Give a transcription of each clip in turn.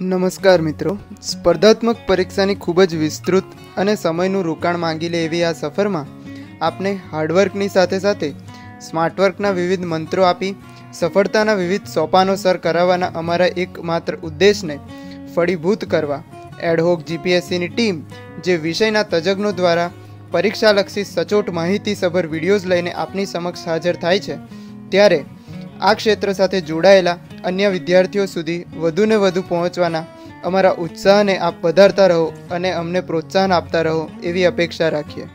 નમસ્કાર મિત્રો સ્પર્ધાત્મક પરીક્ષાની ખૂબ જ વિસ્તૃત અને સમયનું રોકાણ માંગી લે એવી આ સફરમાં આપને હાર્ડવર્કની સાથે સાથે સ્માર્ટવર્કના વિવિધ મંત્રો આપી સફળતાના વિવિધ સોપાનો સર કરાવવાના અમારા એકમાત્ર ઉદ્દેશને ફળીભૂત કરવા એડહોક જીપીએસસીની ટીમ જે વિષયના તજજ્ઞો દ્વારા પરીક્ષાલક્ષી સચોટ માહિતીસભર વિડીયોઝ લઈને આપની સમક્ષ હાજર થાય છે ત્યારે આ ક્ષેત્ર સાથે જોડાયેલા અન્ય વિદ્યાર્થીઓ સુધી વધુને વધુ પહોંચવાના અમારા ઉત્સાહને આપ વધારતા રહો અને અમને પ્રોત્સાહન આપતા રહો એવી અપેક્ષા રાખીએ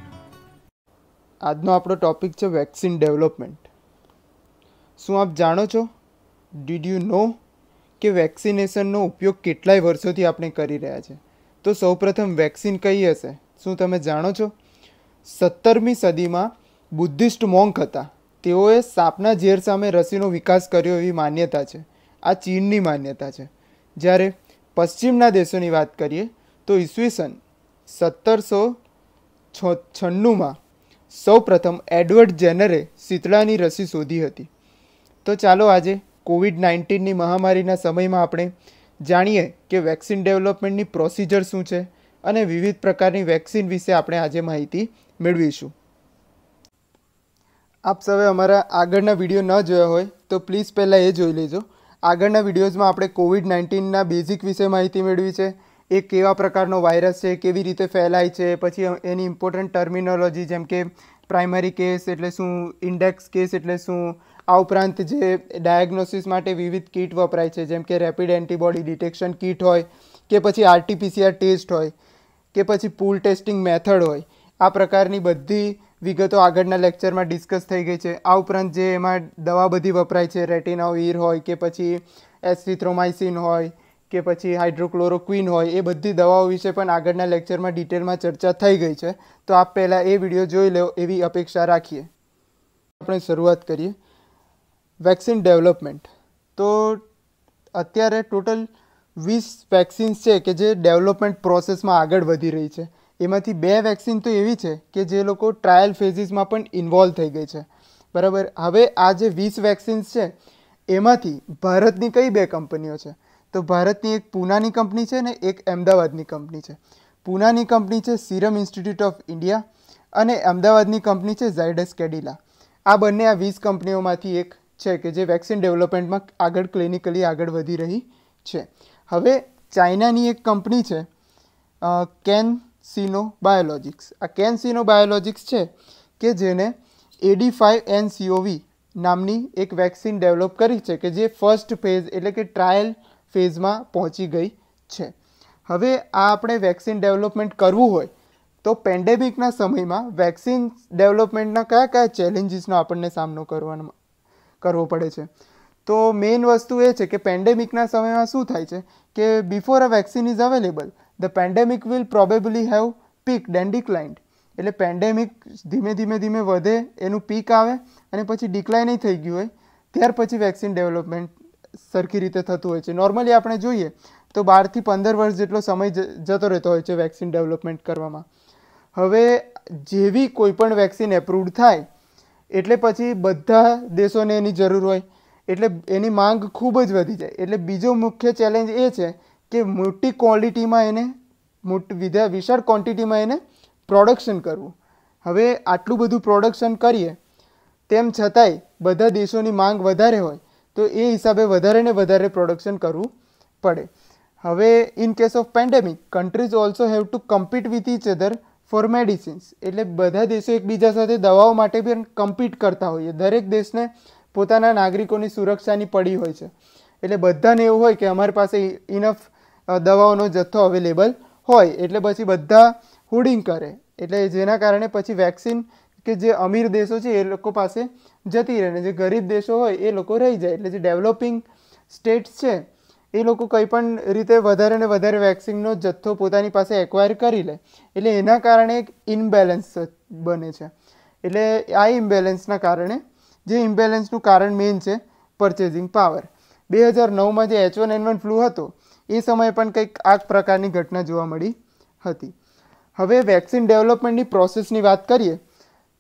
આજનો આપણો ટોપિક છે વેક્સિન ડેવલપમેન્ટ શું આપ જાણો છો ડીડ યુ નો કે વેક્સિનેશનનો ઉપયોગ કેટલાય વર્ષોથી આપણે કરી રહ્યા છે તો સૌપ્રથમ વેક્સિન કઈ હશે શું તમે જાણો છો સત્તરમી સદીમાં બુદ્ધિસ્ટ મોંક હતા તેઓએ સાપના ઝેર સામે રસીનો વિકાસ કર્યો એવી માન્યતા છે આ ચીનની માન્યતા છે જ્યારે પશ્ચિમના દેશોની વાત કરીએ તો ઈસવીસન સત્તરસો છન્નુંમાં સૌ પ્રથમ એડવર્ડ જેનરે શીતળાની રસી શોધી હતી તો ચાલો આજે કોવિડ નાઇન્ટીનની મહામારીના સમયમાં આપણે જાણીએ કે વેક્સિન ડેવલપમેન્ટની પ્રોસિજર શું છે અને વિવિધ પ્રકારની વેક્સિન વિશે આપણે આજે માહિતી મેળવીશું આપ સવે અમારા આગળના વિડીયો ન જોયા હોય તો પ્લીઝ પહેલાં એ જોઈ લેજો આગળના વિડીયોઝમાં આપણે કોવિડ નાઇન્ટીનના બેઝિક વિશે માહિતી મેળવી છે એ કેવા પ્રકારનો વાયરસ છે કેવી રીતે ફેલાય છે પછી એની ઇમ્પોર્ટન્ટ ટર્મિનોલોજી જેમ કે પ્રાઇમરી કેસ એટલે શું ઇન્ડેક્સ કેસ એટલે શું આ ઉપરાંત જે ડાયગ્નોસિસ માટે વિવિધ કીટ વપરાય છે જેમ કે રેપિડ એન્ટીબોડી ડિટેક્શન કીટ હોય કે પછી આરટીપીસીઆર ટેસ્ટ હોય કે પછી પૂલ ટેસ્ટિંગ મેથડ હોય આ પ્રકારની બધી વિગતો આગળના લેક્ચરમાં ડિસ્કસ થઈ ગઈ છે આ ઉપરાંત જે એમાં દવા બધી વપરાય છે રેટિનાવીર હોય કે પછી એસિથ્રોમાઇસિન હોય કે પછી હાઇડ્રોક્લોરોક્વિન હોય એ બધી દવાઓ વિશે પણ આગળના લેક્ચરમાં ડિટેલમાં ચર્ચા થઈ ગઈ છે તો આપ પહેલાં એ વિડીયો જોઈ લો એવી અપેક્ષા રાખીએ આપણે શરૂઆત કરીએ વેક્સિન ડેવલપમેન્ટ તો અત્યારે ટોટલ વીસ વેક્સિન્સ છે કે જે ડેવલપમેન્ટ પ્રોસેસમાં આગળ વધી રહી છે એમાંથી બે વેક્સિન તો એવી છે કે જે લોકો ટ્રાયલ ફેઝિસમાં પણ ઇન્વોલ્વ થઈ ગઈ છે બરાબર હવે આ જે વીસ વેક્સિન્સ છે એમાંથી ભારતની કઈ બે કંપનીઓ છે તો ભારતની એક પૂનાની કંપની છે ને એક અમદાવાદની કંપની છે પૂનાની કંપની છે સિરમ ઇન્સ્ટિટ્યૂટ ઓફ ઇન્ડિયા અને અમદાવાદની કંપની છે ઝાયડસ કેડિલા આ બંને આ વીસ કંપનીઓમાંથી એક છે કે જે વેક્સિન ડેવલપમેન્ટમાં આગળ ક્લિનિકલી આગળ વધી રહી છે હવે ચાઇનાની એક કંપની છે કેન સીનો બાયોલોજિક્સ આ કેન સીનો બાયોલોજિક્સ છે કે જેને એડી ફાઇવ એન સીઓવી નામની એક વેક્સિન ડેવલપ કરી છે કે જે ફર્સ્ટ ફેઝ એટલે કે ટ્રાયલ ફેઝમાં પહોંચી ગઈ છે હવે આ આપણે વેક્સિન ડેવલપમેન્ટ કરવું હોય તો પેન્ડેમિકના સમયમાં વેક્સિન ડેવલપમેન્ટના કયા કયા ચેલેન્જીસનો આપણને સામનો કરવાનો કરવો પડે છે તો મેઇન વસ્તુ એ છે કે પેન્ડેમિકના સમયમાં શું થાય છે કે before a vaccine is available the pandemic will probably have peak and declined એટલે પેન્ડેમિક ધીમે ધીમે ધીમે વધે એનું પીક આવે અને પછી ડિક્લાઇન થઈ ગયું હોય ત્યાર પછી વેક્સિન ડેવલપમેન્ટ સરખી રીતે થતું હોય છે નોર્મલી આપણે જોઈએ તો બારથી પંદર વર્ષ જેટલો સમય જતો રહેતો હોય છે વેક્સિન ડેવલપમેન્ટ કરવામાં હવે જેવી કોઈપણ વેક્સિન એપ્રુવડ થાય એટલે પછી બધા દેશોને એની જરૂર હોય એટલે એની માંગ ખૂબ જ વધી જાય એટલે બીજો મુખ્ય ચેલેન્જ એ છે કે મોટી ક્વોલિટીમાં એને મોટી વિધા વિશાળ ક્વોન્ટિટીમાં એને પ્રોડક્શન કરવું હવે આટલું બધું પ્રોડક્શન કરીએ તેમ છતાંય બધા દેશોની માંગ વધારે હોય તો એ હિસાબે વધારે ને વધારે પ્રોડક્શન કરવું પડે હવે in case of pandemic countries also have to compete with each other for medicines એટલે બધા દેશો એકબીજા સાથે દવાઓ માટે બી કમ્પીટ કરતા હોઈએ દરેક દેશને પોતાના નાગરિકોની સુરક્ષાની પડી હોય છે એટલે બધાને એવું હોય કે અમારી પાસે ઇનફ દવાઓનો જથ્થો અવેલેબલ હોય એટલે પછી બધા હુડિંગ કરે એટલે જેના કારણે પછી વેક્સિન કે જે અમીર દેશો છે એ લોકો પાસે જતી રહે ને જે ગરીબ દેશો હોય એ લોકો રહી જાય એટલે જે ડેવલપિંગ સ્ટેટ્સ છે એ લોકો કંઈ પણ રીતે વધારે ને વધારે વેક્સિનનો જથ્થો પોતાની પાસે એક્વાયર કરી લે એટલે એના કારણે એક ઇમ્બેલેન્સ બને છે એટલે આ ઇમ્બેલેન્સના કારણે જે ઇમ્બેલેન્સનું કારણ મેઇન છે પરચેઝિંગ પાવર બે હજાર નવમાં જે H one N one flu હતો એ સમયે પણ કંઈક આ પ્રકારની ઘટના જોવા મળી હતી હવે વેક્સિન ડેવલપમેન્ટની પ્રોસેસની વાત કરીએ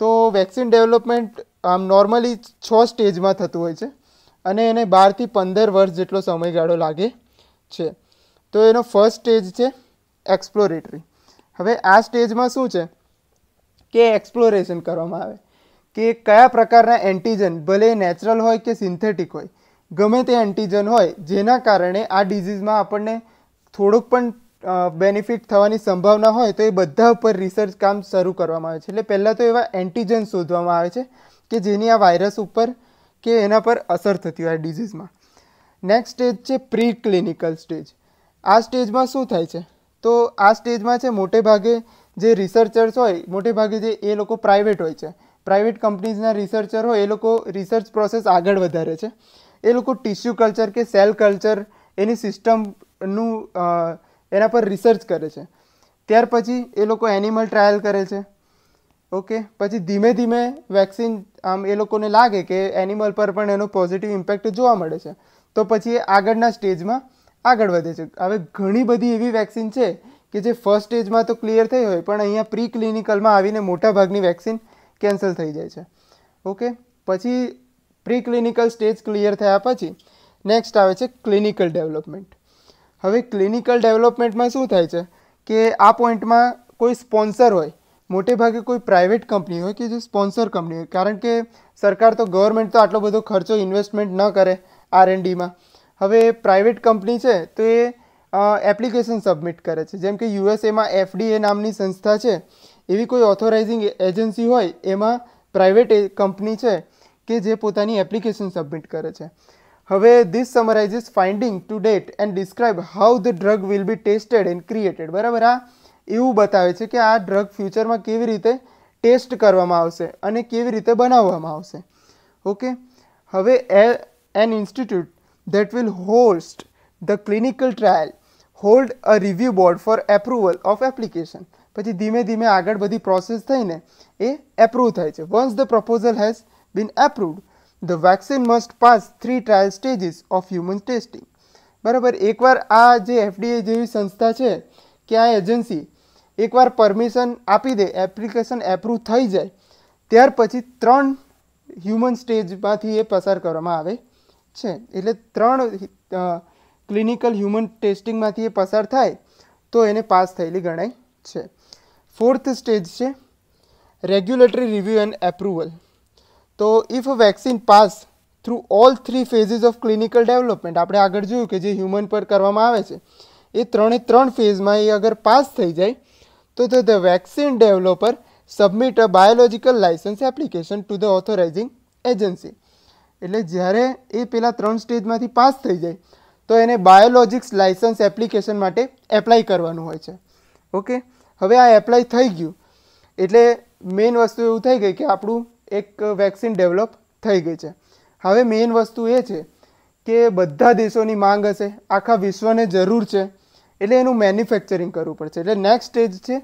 તો વેક્સિન ડેવલપમેન્ટ આમ નોર્મલી છ સ્ટેજમાં થતું હોય છે અને એને બારથી પંદર વર્ષ જેટલો સમયગાળો લાગે છે તો એનો ફર્સ્ટ સ્ટેજ છે એક્સપ્લોરેટરી હવે આ સ્ટેજમાં શું છે કે એક્સપ્લોરેશન કરવામાં આવે કે કયા પ્રકારના એન્ટીજન ભલે નેચરલ હોય કે સિન્થેટિક હોય ગમે તે એન્ટીજન હોય જેના કારણે આ ડિઝીઝમાં આપણને થોડુંક પણ બેનિફિટ થવાની સંભાવના હોય તો એ બધા ઉપર રિસર્ચ કામ શરૂ કરવામાં આવે છે એટલે પહેલાં તો એવા એન્ટીજન શોધવામાં આવે છે કે જેની આ વાયરસ ઉપર કે એના પર અસર થતી હોય આ ડિઝીઝમાં નેક્સ્ટ સ્ટેજ છે પ્રી ક્લિનિકલ સ્ટેજ આ સ્ટેજમાં શું થાય છે તો આ સ્ટેજમાં છે મોટે ભાગે જે રિસર્ચર્સ હોય મોટે ભાગે જે એ લોકો પ્રાઇવેટ હોય છે પ્રાઇવેટ કંપનીઝના રિસર્ચર હોય એ લોકો રિસર્ચ પ્રોસેસ આગળ વધારે છે એ લોકો ટિશ્યુ કલ્ચર કે સેલ કલ્ચર એની સિસ્ટમનું એના પર રિસર્ચ કરે છે ત્યાર પછી એ લોકો એનિમલ ટ્રાયલ કરે છે ઓકે પછી ધીમે ધીમે વેક્સિન આમ એ લોકોને લાગે કે એનિમલ પર પણ એનો પોઝિટિવ ઇમ્પેક્ટ જોવા મળે છે તો પછી એ આગળના સ્ટેજમાં આગળ વધે છે હવે ઘણી બધી એવી વેક્સિન છે કે જે ફર્સ્ટ સ્ટેજમાં તો ક્લિયર થઈ હોય પણ અહીંયા પ્રી ક્લિનિકલમાં આવીને મોટાભાગની વેક્સિન કેન્સલ થઈ જાય છે ઓકે પછી પ્રી ક્લિનિકલ સ્ટેજ ક્લિયર થયા પછી નેક્સ્ટ આવે છે ક્લિનિકલ ડેવલપમેન્ટ હવે ક્લિનિકલ ડેવલપમેન્ટમાં શું થાય છે કે આ પોઈન્ટમાં કોઈ સ્પોન્સર હોય મોટે ભાગે કોઈ પ્રાઇવેટ કંપની હોય કે જે સ્પોન્સર કંપની હોય કારણ કે સરકાર તો ગવર્મેન્ટ તો આટલો બધો ખર્ચો ઇન્વેસ્ટમેન્ટ ન કરે આર એન્ડીમાં હવે પ્રાઇવેટ કંપની છે તો એ એપ્લિકેશન સબમિટ કરે છે જેમ કે યુએસએમાં એફડીએ નામની સંસ્થા છે એવી કોઈ ઓથોરાઇઝિંગ એજન્સી હોય એમાં પ્રાઇવેટ કંપની છે કે જે પોતાની એપ્લિકેશન સબમિટ કરે છે હવે this summarises finding to date and describe how the drug will be tested and created બરાબર આ એવું બતાવે છે કે આ ડ્રગ ફ્યુચરમાં કેવી રીતે ટેસ્ટ કરવામાં આવશે અને કેવી રીતે બનાવવામાં આવશે ઓકે હવે an institute that will host the clinical trial hold a review board for approval of application પછી ધીમે ધીમે આગળ બધી પ્રોસેસ થઈને એ એપ્રુવ થાય છે once the proposal has been approved, the vaccine must pass three trial stages of human testing. બરાબર એકવાર આ જે એફડીએ જેવી સંસ્થા છે કે આ એજન્સી એકવાર પરમિશન આપી દે એપ્લિકેશન એપ્રુવ થઈ જાય ત્યાર પછી ત્રણ હ્યુમન સ્ટેજમાંથી એ પસાર કરવામાં આવે છે એટલે ત્રણ ક્લિનિકલ હ્યુમન ટેસ્ટિંગમાંથી એ પસાર થાય તો એને પાસ થયેલી ગણાય છે ફોર્થ સ્ટેજ છે રેગ્યુલેટરી રિવ્યૂ એન્ડ એપ્રુવલ તો if a vaccine pass through all three phases of clinical development આપણે આગળ જોયું કે જે હ્યુમન પર કરવામાં આવે છે એ ત્રણે ત્રણ ફેઝમાં એ અગર પાસ થઈ જાય તો the vaccine developer submit a biological licence application to the authorising agency એટલે જ્યારે એ પેલા ત્રણ સ્ટેજમાંથી પાસ થઈ જાય તો એને બાયોલોજિક્સ લાયસન્સ એપ્લિકેશન માટે એપ્લાય કરવાનું હોય છે ઓકે હવે આ એપ્લાય થઈ ગયું એટલે મેઇન વસ્તુ એવું થઈ ગઈ કે આપણું એક વેક્સિન ડેવલપ થઈ ગઈ છે હવે મેઇન વસ્તુ એ છે કે બધા દેશોની માંગ હશે આખા વિશ્વને જરૂર છે એટલે એનું મેન્યુફેક્ચરિંગ કરવું પડશે એટલે નેક્સ્ટ સ્ટેજ છે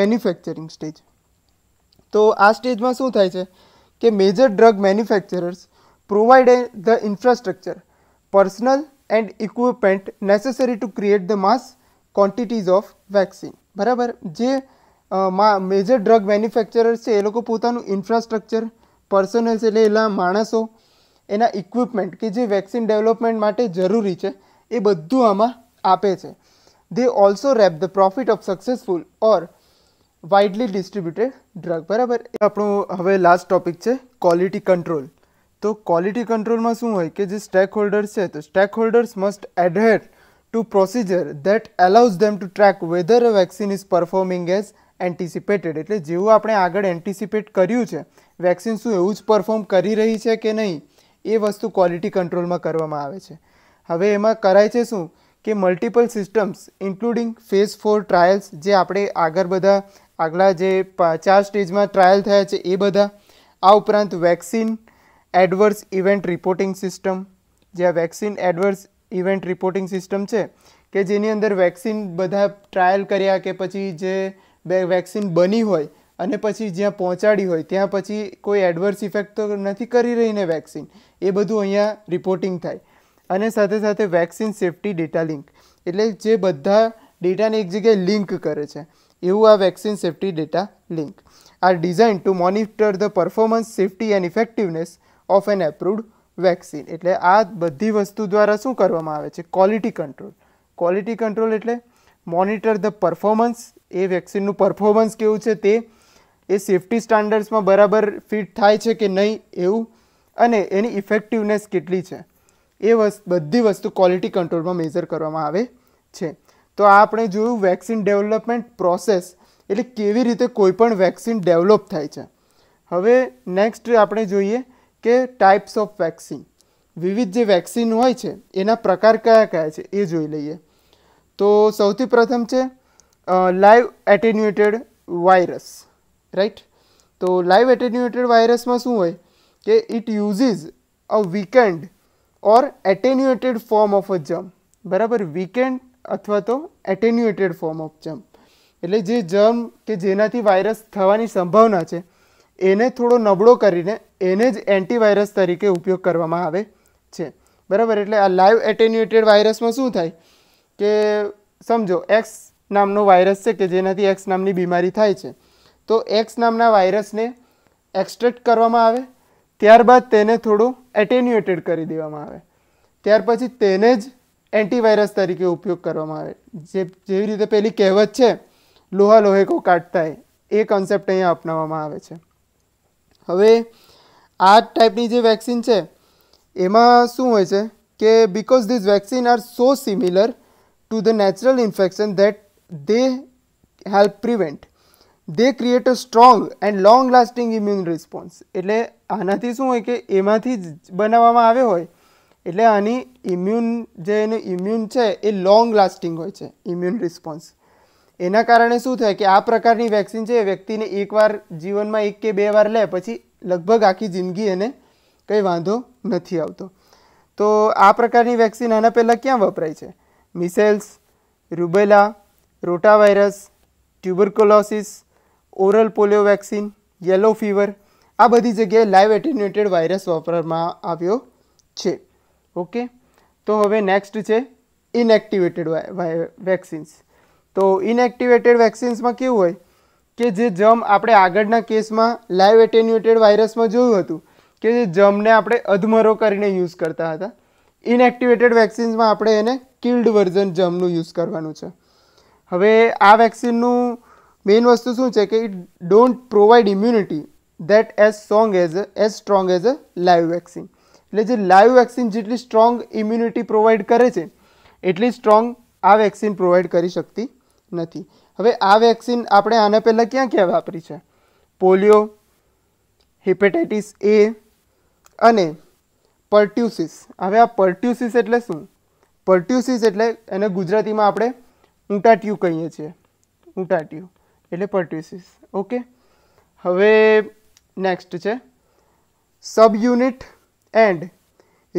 મેન્યુફેક્ચરિંગ સ્ટેજ તો આ સ્ટેજમાં શું થાય છે કે major drug manufacturers provide the infrastructure personnel and equipment necessary to create the mass quantities of vaccine બરાબર જે માં મેજર ડ્રગ મેન્યુફેક્ચરર્સ છે એ લોકો પોતાનું ઇન્ફ્રાસ્ટ્રક્ચર પર્સનલ્સ એટલે એના માણસો એના ઇક્વિપમેન્ટ કે જે વેક્સિન ડેવલપમેન્ટ માટે જરૂરી છે એ બધું આમાં આપે છે they also reap the profit of successful or widely distributed drug બરાબર એ આપણું હવે લાસ્ટ ટોપિક છે ક્વોલિટી કંટ્રોલ તો ક્વોલિટી કંટ્રોલમાં શું હોય કે જે સ્ટેક હોલ્ડર્સ છે તો stakeholders must adhere to procedure that allows them to track whether a vaccine is performing as anticipated એટલે જેવું આપણે આગળ એન્ટિસિપેટ કર્યું છે વેક્સિન શું એવું જ પરફોર્મ કરી રહી છે કે નહીં એ વસ્તુ ક્વોલિટી કંટ્રોલમાં કરવામાં આવે છે હવે એમાં કરાય છે શું કે multiple systems including phase four trials જે આપણે આગળ બધા આગલા જે ચાર સ્ટેજમાં ટ્રાયલ થયા છે એ બધા આ ઉપરાંત vaccine adverse event reporting system જે આ vaccine adverse event reporting system છે કે જેની અંદર વેક્સિન બધા ટ્રાયલ કર્યા કે પછી જે બે વેક્સિન બની હોય અને પછી જ્યાં પહોંચાડી હોય ત્યાં પછી કોઈ એડવર્સ ઇફેક્ટ તો નથી કરી રહીને વેક્સિન એ બધું અહીંયા રિપોર્ટિંગ થાય અને સાથે સાથે વેક્સિન સેફટી ડેટા લિંક એટલે જે બધા ડેટાને એક જગ્યાએ લિંક કરે છે એવું આ vaccine safety data link are designed to monitor the performance safety and effectiveness of an approved vaccine એટલે આ બધી વસ્તુ દ્વારા શું કરવામાં આવે છે ક્વોલિટી કંટ્રોલ ક્વોલિટી કંટ્રોલ એટલે મોનિટર ધ પરફોર્મન્સ એ વેક્સિનનું પરફોર્મન્સ કેવું છે તે એ સેફટી સ્ટાન્ડર્ડ્સમાં બરાબર ફિટ થાય છે કે નહીં એવું અને એની ઇફેક્ટિવનેસ કેટલી છે એ વસ્તુ બધી વસ્તુ ક્વોલિટી કંટ્રોલમાં મેઝર કરવામાં આવે છે તો આ આપણે જોયું વેક્સિન ડેવલપમેન્ટ પ્રોસેસ એટલે કેવી રીતે કોઈપણ વેક્સિન ડેવલપ થાય છે હવે નેક્સ્ટ આપણે જોઈએ કે ટાઈપ્સ ઓફ વેક્સિન વિવિધ જે વેક્સિન હોય છે એના પ્રકાર કયા કયા છે એ જોઈ લઈએ તો સૌથી પ્રથમ છે લાઈવ એટેન્યુએટેડ વાયરસ રાઈટ તો લાઈવ એટેન્યુએટેડ વાયરસમાં શું હોય કે it uses a weakened or attenuated form of a germ બરાબર વીકેન્ડ અથવા તો એટેન્યુએટેડ ફોર્મ ઓફ જર્મ એટલે જે જર્મ કે જેનાથી વાયરસ થવાની સંભાવના છે એને થોડો નબળો કરીને એને જ એન્ટીવાયરસ તરીકે ઉપયોગ કરવામાં આવે છે બરાબર એટલે આ લાઈવ એટેન્યુએટેડ વાયરસમાં શું થાય કે સમજો એક્સ નામનો વાયરસ છે કે જેનાથી એક્સ નામની બીમારી થાય છે તો એક્સ નામના વાયરસને એક્સ્ટ્રેક્ટ કરવામાં આવે ત્યારબાદ તેને થોડું એટેન્યુએટેડ કરી દેવામાં આવે ત્યાર પછી તેને જ એન્ટીવાયરસ તરીકે ઉપયોગ કરવામાં આવે જે જેવી રીતે પેલી કહેવત છે લોહા લોહે કો કાટતા એ કોન્સેપ્ટ અહીંયા અપનાવવામાં આવે છે હવે આ ટાઈપની જે વેક્સિન છે એમાં શું હોય છે કે because these vaccines are so similar to the natural infection that they help prevent they create a strong and long lasting immune response એટલે આનાથી શું હોય કે એમાંથી જ બનાવવામાં આવે હોય એટલે આની ઇમ્યુન જે એનું ઇમ્યુન છે એ લોંગ લાસ્ટિંગ હોય છે ઇમ્યુન રિસ્પોન્સ એના કારણે શું થાય કે આ પ્રકારની વેક્સિન છે એ વ્યક્તિને એકવાર જીવનમાં એક કે બે વાર લે પછી લગભગ આખી જિંદગી એને કંઈ વાંધો નથી આવતો તો આ પ્રકારની વેક્સિન આના પહેલાં ક્યાં વપરાય છે measles rubella rotavirus tuberculosis oral polio vaccine yellow fever આ બધી જગ્યાએ લાઈવ એટેન્યુએટેડ વાયરસ વાપરવામાં આવ્યો છે ઓકે તો હવે નેક્સ્ટ છે ઇનએક્ટિવેટેડ વેક્સિન્સ તો ઇનએક્ટિવેટેડ વેક્સિન્સમાં કેવું હોય કે જે જમ આપણે આગળના કેસમાં લાઈવ એટેન્યુએટેડ વાયરસમાં જોયું હતું કે જે જમને આપણે અધમરો કરીને યુઝ કરતા હતા ઇનએક્ટિવેટેડ વેક્સિન્સમાં આપણે એને કિલ્ડ વર્ઝન જમનું યુઝ કરવાનું છે હવે આ વેક્સિનનું મેઇન વસ્તુ શું છે કે it don't provide immunity that as strong as as strong as a live vaccine એટલે જે લાઈવ વેક્સિન જેટલી સ્ટ્રોંગ ઇમ્યુનિટી પ્રોવાઈડ કરે છે એટલી સ્ટ્રોંગ આ વેક્સિન પ્રોવાઈડ કરી શકતી નથી હવે આ વેક્સિન આપણે આના પહેલાં ક્યાં ક્યાં વાપરી છે પોલિયો હિપેટાઇટિસ એ અને પર્ટ્યુસિસ હવે આ પર્ટ્યુસિસ એટલે શું પર્ટ્યુસિસ એટલે એને ગુજરાતીમાં આપણે ઊંટાટ્યું કહીએ છીએ ઊંટાટ્યું એટલે પર્ટ્યુસિસ ઓકે હવે નેક્સ્ટ છે sub unit and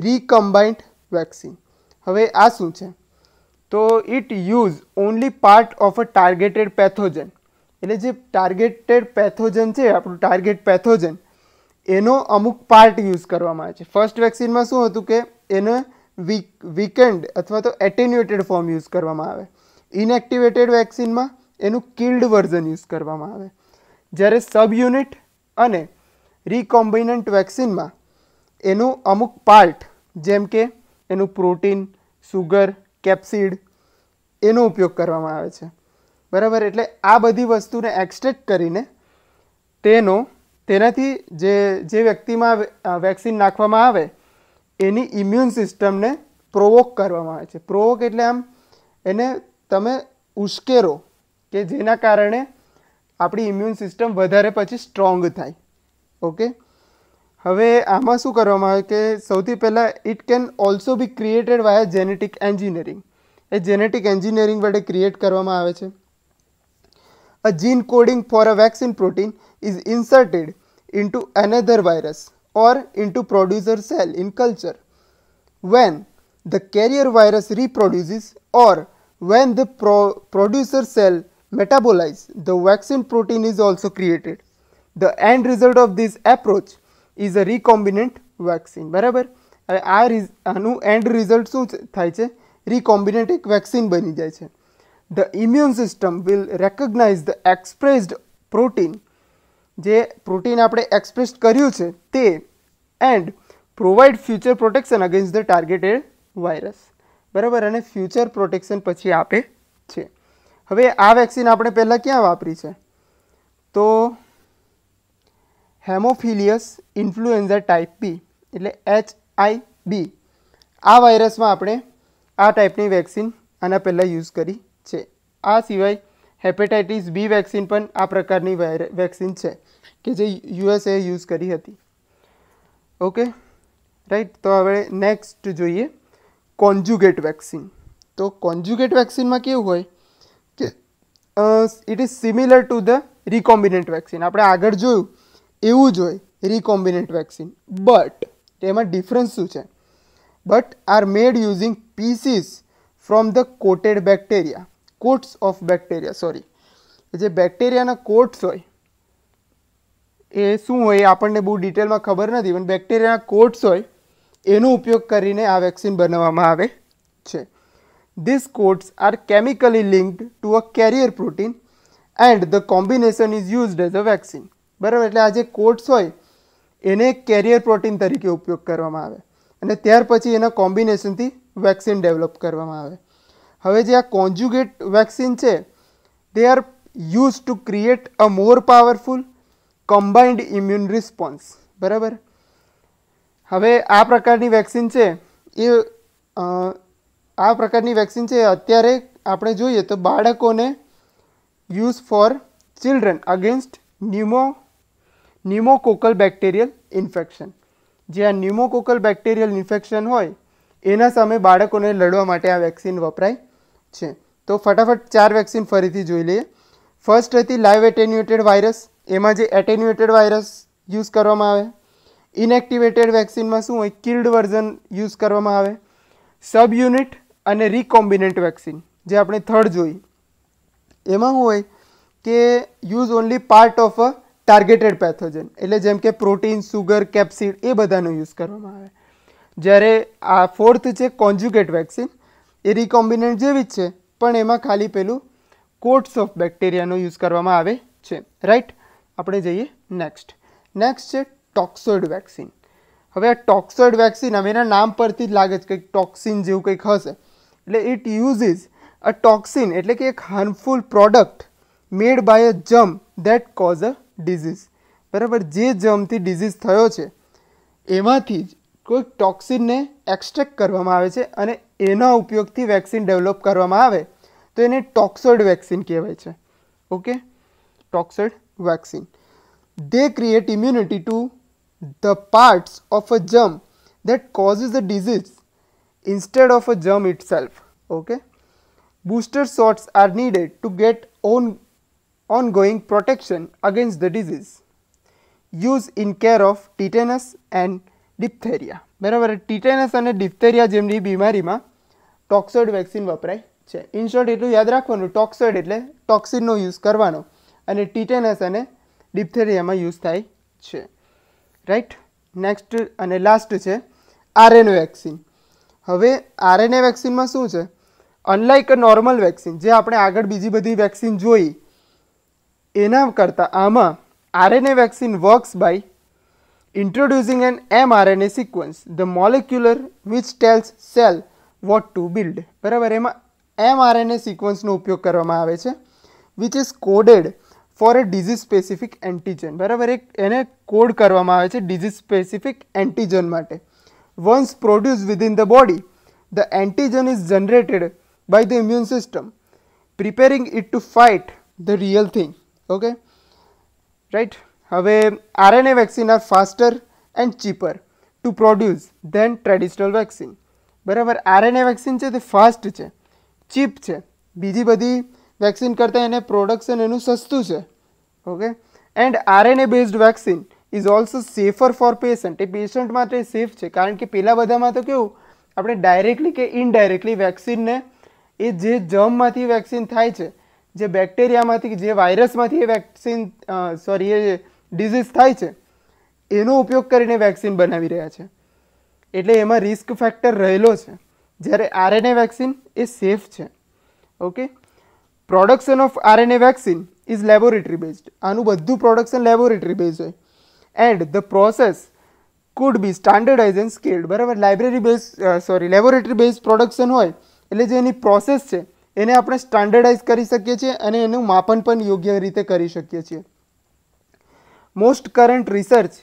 recombined vaccine હવે આ શું છે તો it use only part of a targeted pathogen એટલે જે ટાર્ગેટેડ પેથોજન છે આપણું ટાર્ગેટ પેથોજન એનો અમુક પાર્ટ યુઝ કરવામાં આવે છે ફર્સ્ટ વેક્સિનમાં શું હતું કે એને વીક વીકેન્ડ અથવા તો એટેન્યુએટેડ ફોર્મ યુઝ કરવામાં આવે ઇનેક્ટિવેટેડ વેક્સિનમાં એનું કિલ્ડ વર્ઝન યુઝ કરવામાં આવે જ્યારે સબ યુનિટ અને રિકોમ્બિનન્ટ વેક્સિનમાં એનું અમુક પાર્ટ જેમ કે એનું પ્રોટીન સુગર કેપ્સિડ એનો ઉપયોગ કરવામાં આવે છે બરાબર એટલે આ બધી વસ્તુને એક્સટ્રેક્ટ કરીને તેનો તેનાથી જે જે વ્યક્તિમાં વેક્સિન નાખવામાં આવે એની ઇમ્યુન સિસ્ટમને પ્રોવોક કરવામાં આવે છે પ્રોવોક એટલે આમ એને તમે ઉશ્કેરો કે જેના કારણે આપણી ઇમ્યુન સિસ્ટમ વધારે પછી સ્ટ્રોંગ થાય ઓકે હવે આમાં શું કરવામાં આવે કે સૌથી પહેલાં it can also be created by genetic engineering એ જેનેટિક એન્જિનિયરિંગ વડે ક્રિએટ કરવામાં આવે છે a gene coding for a vaccine protein is inserted into another virus or into producer cell in culture when the carrier virus reproduces or when the producer cell metabolizes, the vaccine protein is also created. The end result of this approach is a recombinant vaccine. Barabar, anu end result so thai recombinant vaccine bani jai che. The immune system will recognize the expressed protein, je protein aapde expressed kariyo che, and provide future protection against the targeted virus. બરાબર અને future protection પછી આપે છે હવે આ vaccine આપણે પહેલાં ક્યાં વાપરી છે તો હેમોફિલિયસ ઇન્ફ્લુએન્ઝા ટાઈપ બી એટલે એચ આઈ બી આ વાયરસમાં આપણે આ ટાઈપની વેક્સિન આના પહેલાં યુઝ કરી છે આ સિવાય હેપેટાઇટિસ બી વેક્સિન પણ આ પ્રકારની વેક્સિન છે કે જે યુએસએ યુઝ કરી હતી ઓકે રાઈટ તો હવે નેક્સ્ટ જોઈએ કોન્જ્યુગેટ વેક્સિન તો કોન્જ્યુગેટ વેક્સિનમાં કેવું હોય કે it is similar to the recombinant vaccine આપણે આગળ જોયું એવું જ હોય રિકોમ્બિનેન્ટ વેક્સિન બટ તેમાં ડિફરન્સ શું છે but are made using pieces from the coated bacteria coats of bacteria sorry જે બેક્ટેરિયાના કોટ્સ હોય એ શું હોય આપણને બહુ ડિટેલમાં ખબર નથી પણ બેક્ટેરિયાના કોટ્સ હોય એનો ઉપયોગ કરીને આ વેક્સિન બનાવવામાં આવે છે these codes are chemically linked to a carrier protein and the combination is used as a vaccine બરાબર એટલે આ જે કોડ્સ હોય એને કેરિયર પ્રોટીન તરીકે ઉપયોગ કરવામાં આવે અને ત્યાર પછી એના કોમ્બિનેશનથી વેક્સિન ડેવલપ કરવામાં આવે હવે જે આ કોન્જ્યુગેટ વેક્સિન છે they are use to create a more powerful combined immune response બરાબર હવે આ પ્રકારની વેક્સિન છે એ આ પ્રકારની વેક્સિન છે અત્યારે આપણે જોઈએ તો બાળકોને use for children against pneumo pneumococcal bacterial infection જે આ ન્યુમોકોકલ બેક્ટેરિયલ ઇન્ફેક્શન હોય એના સામે બાળકોને લડવા માટે આ વેક્સિન વપરાય છે તો ફટાફટ ચાર વેક્સિન ફરીથી જોઈ લઈએ ફર્સ્ટ હતી લાઈવ એટેન્યુએટેડ વાયરસ એમાં જે એટેન્યુએટેડ વાયરસ યુઝ કરવામાં આવે ઇનેક્ટિવેટેડ વેક્સિનમાં શું હોય કિલ્ડ વર્ઝન યુઝ કરવામાં આવે સબ યુનિટ અને રિકોમ્બિનેન્ટ વેક્સિન જે આપણે થર્ડ જોઈ એમાં શું હોય કે use only part of a targeted pathogen એટલે જેમ કે પ્રોટીન સુગર કેપ્સિડ એ બધાનો યુઝ કરવામાં આવે જ્યારે આ ફોર્થ છે કોન્જ્યુગેટ વેક્સિન એ રિકોમ્બિનેન્ટ જેવી જ છે પણ એમાં ખાલી પેલું કોટ્સ ઓફ બેક્ટેરિયાનો યુઝ કરવામાં આવે છે રાઈટ આપણે જઈએ નેક્સ્ટ નેક્સ્ટ છે ટોક્સોઇડ વેક્સિન હવે આ ટોક્સોઇડ વેક્સિન હવે એના નામ પરથી જ લાગે છે કંઈક ટોક્સિન જેવું કંઈક હશે એટલે ઇટ યુઝિઝ અ ટોક્સિન એટલે કે એક harmful product made by a germ that cause a disease બરાબર જે જમથી ડિઝીઝ થયો છે એમાંથી જ કોઈક ટોક્સિનને એક્સ્ટ્રેક્ટ કરવામાં આવે છે અને એના ઉપયોગથી વેક્સિન ડેવલપ કરવામાં આવે તો એને ટોક્સોઇડ વેક્સિન કહેવાય છે okay toxoid vaccine they create immunity to the parts of a germ that causes the disease instead of a germ itself okay booster shots are needed to get on ongoing protection against the disease use in care of tetanus and diphtheria બરાબર tetanus અને diphtheria જેમની બીમારીમાં ટોક્સોઇડ vaccine વપરાય છે in short એટલું યાદ રાખવાનું ટોક્સોઇડ એટલે ટોક્સિનનો યુઝ કરવાનો અને ટીટેનસ અને ડિપ્થેરિયામાં યુઝ થાય છે રાઈટ નેક્સ્ટ અને લાસ્ટ છે આરએનએ વેક્સિન હવે આરએનએ વેક્સિનમાં શું છે અનલાઇક અ નોર્મલ વેક્સિન જે આપણે આગળ બીજી બધી વેક્સિન જોઈ એના કરતાં આમાં RNA vaccine works by an an mRNA sequence the molecular which tells cell what to build બરાબર એમાં mRNA સિક્વન્સનો ઉપયોગ કરવામાં આવે છે which is coded for a disease specific antigen બરાબર એક એને કોડ કરવામાં આવે છે ડિઝીઝ સ્પેસિફિક એન્ટીજન માટે once produce within the body the antigen is generated by the immune system preparing it to fight the real thing okay right હવે RNA vaccine are faster and cheaper to produce than traditional vaccine બરાબર RNA vaccine છે તે fast છે chip છે બીજી બધી vaccine કરતાં એને પ્રોડક્શન એનું સસ્તું છે okay and RNA based vaccine is also safer for patient એ પેશન્ટ માટે સેફ છે કારણ કે પહેલાં બધામાં તો કેવું આપણે ડાયરેક્ટલી કે ઇનડાયરેક્ટલી વેક્સિનને એ જે જમમાંથી વેક્સિન થાય છે જે બેક્ટેરિયામાંથી જે વાયરસમાંથી એ વેક્સિન સોરી એ ડિઝીઝ થાય છે એનો ઉપયોગ કરીને વેક્સિન બનાવી રહ્યા છે એટલે એમાં રિસ્ક ફેક્ટર રહેલો છે જ્યારે આરએનએ વેક્સિન એ સેફ છે okay production of RNA vaccine is laboratory based આનું બધું પ્રોડક્શન લેબોરેટરી બેઝ હોય and the process could be standardize and scaled બરાબર library base sorry laboratory base production હોય એટલે જે એની પ્રોસેસ છે એને આપણે સ્ટાન્ડર્ડાઇઝ કરી શકીએ છીએ અને એનું માપન પણ યોગ્ય રીતે કરી શકીએ છીએ most current research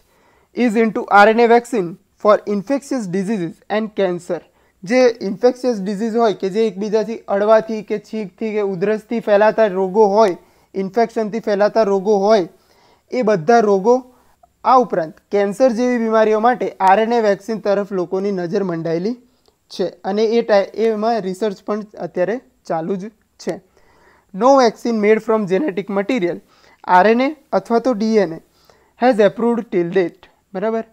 is into RNA vaccine for infectious diseases and cancer જે ઇન્ફેક્શિયસ ડિઝીઝ હોય કે જે એકબીજાથી અડવાથી કે છીકથી કે ઉધરસથી ફેલાતા રોગો હોય ઇન્ફેક્શનથી ફેલાતા રોગો હોય એ બધા રોગો આ ઉપરાંત કેન્સર જેવી બીમારીઓ માટે આરએનએ વેક્સિન તરફ લોકોની નજર મંડાયેલી છે અને એ ટાઈ એમાં રિસર્ચ પણ અત્યારે ચાલુ જ છે no vaccine made from genetic material RNA અથવા તો DNA has approved till date બરાબર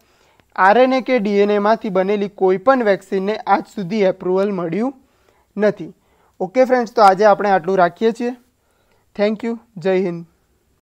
આરએનએ કે ડીએનએમાંથી બનેલી કોઈ પણ વેક્સિનને આજ સુધી એપ્રુવલ મળ્યું નથી ઓકે ફ્રેન્ડ્સ તો આજે આપણે આટલું રાખીએ છીએ થેન્ક યુ જય હિન્દ